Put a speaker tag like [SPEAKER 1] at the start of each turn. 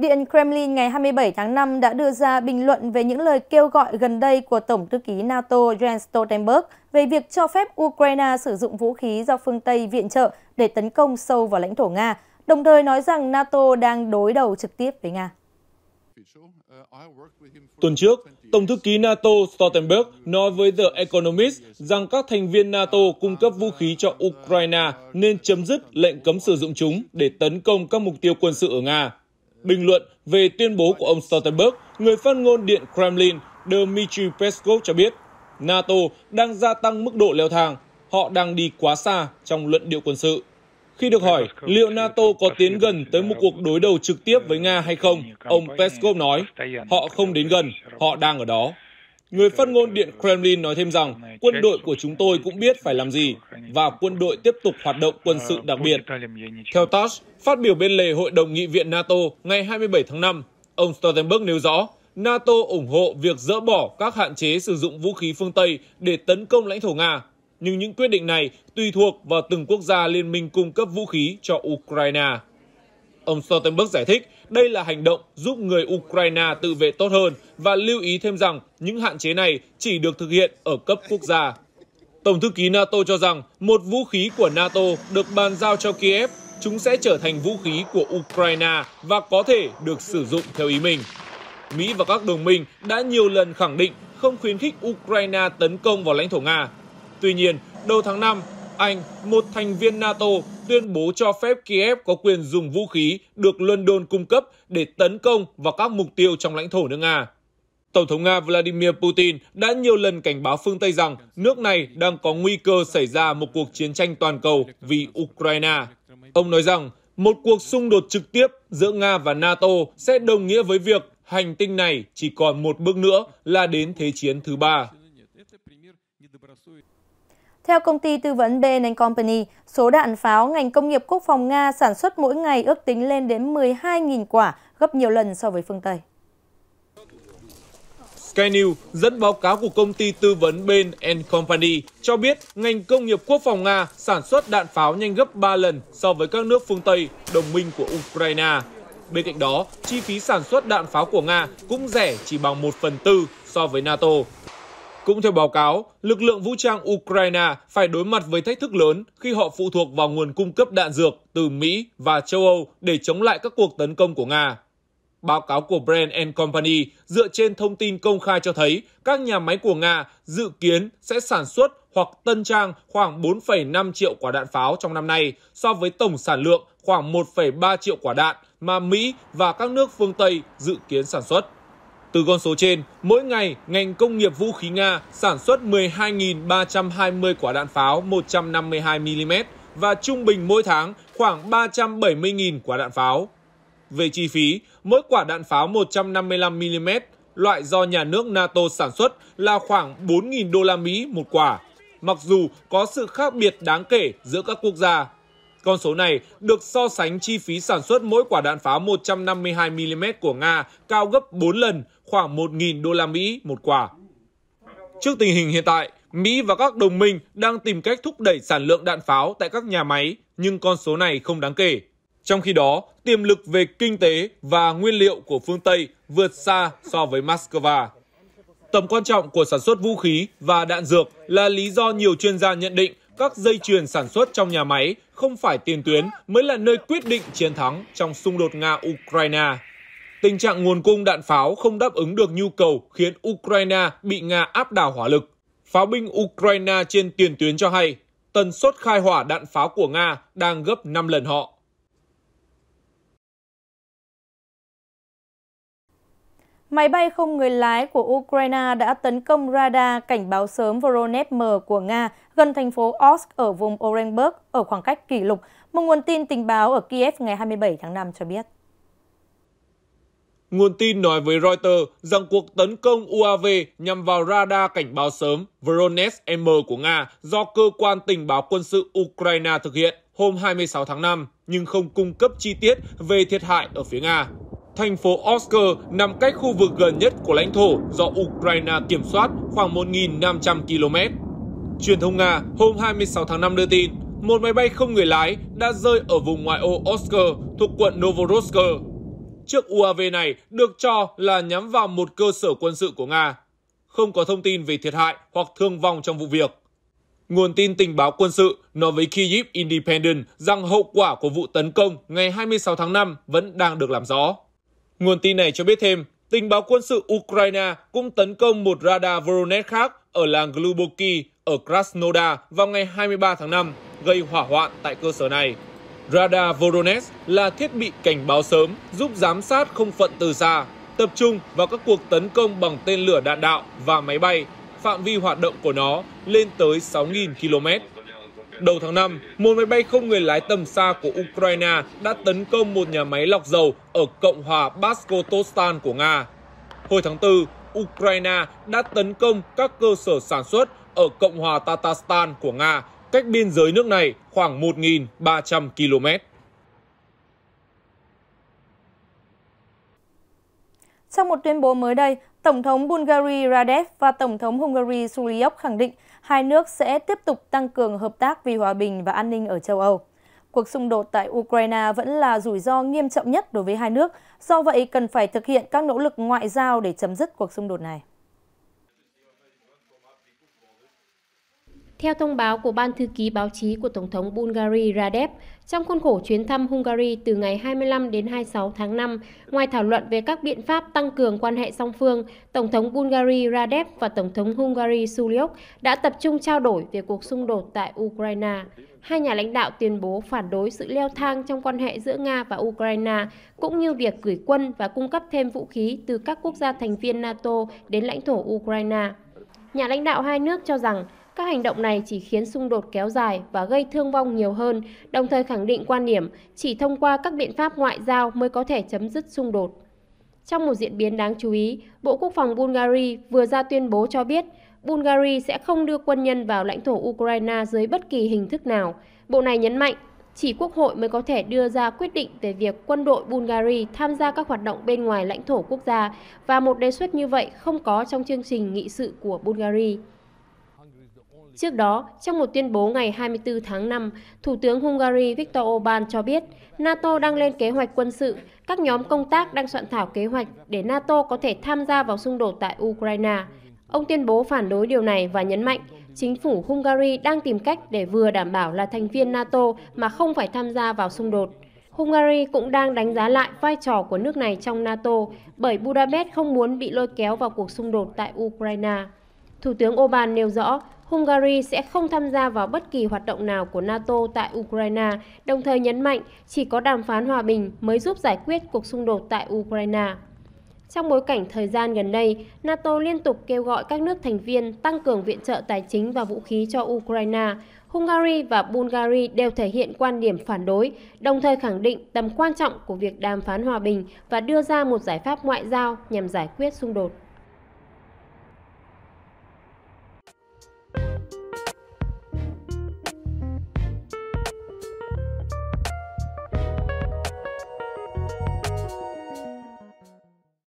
[SPEAKER 1] Điện Kremlin ngày 27 tháng 5 đã đưa ra bình luận về những lời kêu gọi gần đây của Tổng thư ký NATO Jens Stoltenberg về việc cho phép Ukraine sử dụng vũ khí do phương Tây viện trợ để tấn công sâu vào lãnh thổ Nga, đồng thời nói rằng NATO đang đối đầu trực tiếp với Nga.
[SPEAKER 2] Tuần trước, Tổng thư ký NATO Stoltenberg nói với The Economist rằng các thành viên NATO cung cấp vũ khí cho Ukraine nên chấm dứt lệnh cấm sử dụng chúng để tấn công các mục tiêu quân sự ở Nga. Bình luận về tuyên bố của ông Stoltenberg, người phát ngôn Điện Kremlin Dmitry Peskov cho biết NATO đang gia tăng mức độ leo thang, họ đang đi quá xa trong luận điệu quân sự. Khi được hỏi liệu NATO có tiến gần tới một cuộc đối đầu trực tiếp với Nga hay không, ông Peskov nói, họ không đến gần, họ đang ở đó. Người phát ngôn Điện Kremlin nói thêm rằng quân đội của chúng tôi cũng biết phải làm gì và quân đội tiếp tục hoạt động quân sự đặc biệt. Theo TASS, phát biểu bên lề Hội đồng Nghị viện NATO ngày 27 tháng 5, ông Stoltenberg nêu rõ NATO ủng hộ việc dỡ bỏ các hạn chế sử dụng vũ khí phương Tây để tấn công lãnh thổ Nga, nhưng những quyết định này tùy thuộc vào từng quốc gia liên minh cung cấp vũ khí cho Ukraine. Ông Stoltenberg giải thích đây là hành động giúp người Ukraine tự vệ tốt hơn và lưu ý thêm rằng những hạn chế này chỉ được thực hiện ở cấp quốc gia. Tổng thư ký NATO cho rằng một vũ khí của NATO được bàn giao cho Kiev, chúng sẽ trở thành vũ khí của Ukraine và có thể được sử dụng theo ý mình. Mỹ và các đồng minh đã nhiều lần khẳng định không khuyến khích Ukraine tấn công vào lãnh thổ Nga. Tuy nhiên, đầu tháng 5, anh, một thành viên NATO, tuyên bố cho phép Kiev có quyền dùng vũ khí được London cung cấp để tấn công vào các mục tiêu trong lãnh thổ nước Nga. Tổng thống Nga Vladimir Putin đã nhiều lần cảnh báo phương Tây rằng nước này đang có nguy cơ xảy ra một cuộc chiến tranh toàn cầu vì Ukraine. Ông nói rằng một cuộc xung đột trực tiếp giữa Nga và NATO sẽ đồng nghĩa với việc hành tinh này chỉ còn một bước nữa là đến Thế chiến thứ ba.
[SPEAKER 1] Theo công ty tư vấn Ben Company, số đạn pháo ngành công nghiệp quốc phòng Nga sản xuất mỗi ngày ước tính lên đến 12.000 quả, gấp nhiều lần so với phương Tây.
[SPEAKER 2] Sky News dẫn báo cáo của công ty tư vấn Ben Company cho biết ngành công nghiệp quốc phòng Nga sản xuất đạn pháo nhanh gấp 3 lần so với các nước phương Tây, đồng minh của Ukraine. Bên cạnh đó, chi phí sản xuất đạn pháo của Nga cũng rẻ chỉ bằng 1 phần tư so với NATO. Cũng theo báo cáo, lực lượng vũ trang Ukraine phải đối mặt với thách thức lớn khi họ phụ thuộc vào nguồn cung cấp đạn dược từ Mỹ và châu Âu để chống lại các cuộc tấn công của Nga. Báo cáo của Brand Company dựa trên thông tin công khai cho thấy các nhà máy của Nga dự kiến sẽ sản xuất hoặc tân trang khoảng 4,5 triệu quả đạn pháo trong năm nay so với tổng sản lượng khoảng 1,3 triệu quả đạn mà Mỹ và các nước phương Tây dự kiến sản xuất. Từ con số trên, mỗi ngày, ngành công nghiệp vũ khí Nga sản xuất 12.320 quả đạn pháo 152mm và trung bình mỗi tháng khoảng 370.000 quả đạn pháo. Về chi phí, mỗi quả đạn pháo 155mm, loại do nhà nước NATO sản xuất là khoảng 4.000 đô la Mỹ một quả. Mặc dù có sự khác biệt đáng kể giữa các quốc gia con số này được so sánh chi phí sản xuất mỗi quả đạn pháo 152mm của Nga cao gấp 4 lần, khoảng 1.000 đô la Mỹ một quả. Trước tình hình hiện tại, Mỹ và các đồng minh đang tìm cách thúc đẩy sản lượng đạn pháo tại các nhà máy, nhưng con số này không đáng kể. Trong khi đó, tiềm lực về kinh tế và nguyên liệu của phương Tây vượt xa so với Moscow. Tầm quan trọng của sản xuất vũ khí và đạn dược là lý do nhiều chuyên gia nhận định các dây chuyền sản xuất trong nhà máy không phải tiền tuyến mới là nơi quyết định chiến thắng trong xung đột Nga-Ukraine. Tình trạng nguồn cung đạn pháo không đáp ứng được nhu cầu khiến Ukraine bị Nga áp đảo hỏa lực. Pháo binh Ukraine trên tiền tuyến cho hay, tần suất khai hỏa đạn pháo của Nga đang gấp 5 lần họ.
[SPEAKER 1] Máy bay không người lái của Ukraine đã tấn công radar cảnh báo sớm Voronet M của Nga gần thành phố Osk ở vùng Orenburg ở khoảng cách kỷ lục, một nguồn tin tình báo ở Kiev ngày 27 tháng 5 cho biết.
[SPEAKER 2] Nguồn tin nói với Reuters rằng cuộc tấn công UAV nhằm vào radar cảnh báo sớm Voronezh M của Nga do cơ quan tình báo quân sự Ukraine thực hiện hôm 26 tháng 5, nhưng không cung cấp chi tiết về thiệt hại ở phía Nga thành phố Oscar nằm cách khu vực gần nhất của lãnh thổ do Ukraine kiểm soát khoảng 1.500 km. Truyền thông Nga hôm 26 tháng 5 đưa tin, một máy bay không người lái đã rơi ở vùng ngoại ô Oscar thuộc quận Novorossiysk. Chiếc UAV này được cho là nhắm vào một cơ sở quân sự của Nga. Không có thông tin về thiệt hại hoặc thương vong trong vụ việc. Nguồn tin tình báo quân sự nói với Kyiv Independent rằng hậu quả của vụ tấn công ngày 26 tháng 5 vẫn đang được làm rõ. Nguồn tin này cho biết thêm, tình báo quân sự Ukraine cũng tấn công một radar Voronezh khác ở làng Gluboki ở Krasnodar vào ngày 23 tháng 5, gây hỏa hoạn tại cơ sở này. Radar Voronezh là thiết bị cảnh báo sớm giúp giám sát không phận từ xa, tập trung vào các cuộc tấn công bằng tên lửa đạn đạo và máy bay. Phạm vi hoạt động của nó lên tới 6.000 km. Đầu tháng 5, một máy bay không người lái tầm xa của Ukraine đã tấn công một nhà máy lọc dầu ở Cộng hòa Baskotostan của Nga. Hồi tháng 4, Ukraine đã tấn công các cơ sở sản xuất ở Cộng hòa Tatarstan của Nga, cách biên giới nước này khoảng 1.300 km.
[SPEAKER 1] Trong một tuyên bố mới đây, Tổng thống Bulgaria Radev và Tổng thống Hungary Suliok khẳng định hai nước sẽ tiếp tục tăng cường hợp tác vì hòa bình và an ninh ở châu Âu. Cuộc xung đột tại Ukraine vẫn là rủi ro nghiêm trọng nhất đối với hai nước, do vậy cần phải thực hiện các nỗ lực ngoại giao để chấm dứt cuộc xung đột này.
[SPEAKER 3] Theo thông báo của Ban Thư ký Báo chí của Tổng thống Bulgaria Radev, trong khuôn khổ chuyến thăm Hungary từ ngày 25 đến 26 tháng 5, ngoài thảo luận về các biện pháp tăng cường quan hệ song phương, Tổng thống Bulgaria Radev và Tổng thống Hungary Suliuk đã tập trung trao đổi về cuộc xung đột tại Ukraine. Hai nhà lãnh đạo tuyên bố phản đối sự leo thang trong quan hệ giữa Nga và Ukraine, cũng như việc gửi quân và cung cấp thêm vũ khí từ các quốc gia thành viên NATO đến lãnh thổ Ukraine. Nhà lãnh đạo hai nước cho rằng các hành động này chỉ khiến xung đột kéo dài và gây thương vong nhiều hơn, đồng thời khẳng định quan điểm chỉ thông qua các biện pháp ngoại giao mới có thể chấm dứt xung đột. Trong một diễn biến đáng chú ý, Bộ Quốc phòng Bulgaria vừa ra tuyên bố cho biết Bulgaria sẽ không đưa quân nhân vào lãnh thổ Ukraine dưới bất kỳ hình thức nào. Bộ này nhấn mạnh chỉ Quốc hội mới có thể đưa ra quyết định về việc quân đội Bulgaria tham gia các hoạt động bên ngoài lãnh thổ quốc gia và một đề xuất như vậy không có trong chương trình nghị sự của Bulgaria. Trước đó, trong một tuyên bố ngày 24 tháng 5, Thủ tướng Hungary Viktor Orbán cho biết NATO đang lên kế hoạch quân sự, các nhóm công tác đang soạn thảo kế hoạch để NATO có thể tham gia vào xung đột tại Ukraine. Ông tuyên bố phản đối điều này và nhấn mạnh chính phủ Hungary đang tìm cách để vừa đảm bảo là thành viên NATO mà không phải tham gia vào xung đột. Hungary cũng đang đánh giá lại vai trò của nước này trong NATO bởi Budapest không muốn bị lôi kéo vào cuộc xung đột tại Ukraine. Thủ tướng Orbán nêu rõ, Hungary sẽ không tham gia vào bất kỳ hoạt động nào của NATO tại Ukraine, đồng thời nhấn mạnh chỉ có đàm phán hòa bình mới giúp giải quyết cuộc xung đột tại Ukraine. Trong bối cảnh thời gian gần đây, NATO liên tục kêu gọi các nước thành viên tăng cường viện trợ tài chính và vũ khí cho Ukraine. Hungary và Bulgaria đều thể hiện quan điểm phản đối, đồng thời khẳng định tầm quan trọng của việc đàm phán hòa bình và đưa ra một giải pháp ngoại giao nhằm giải quyết xung đột.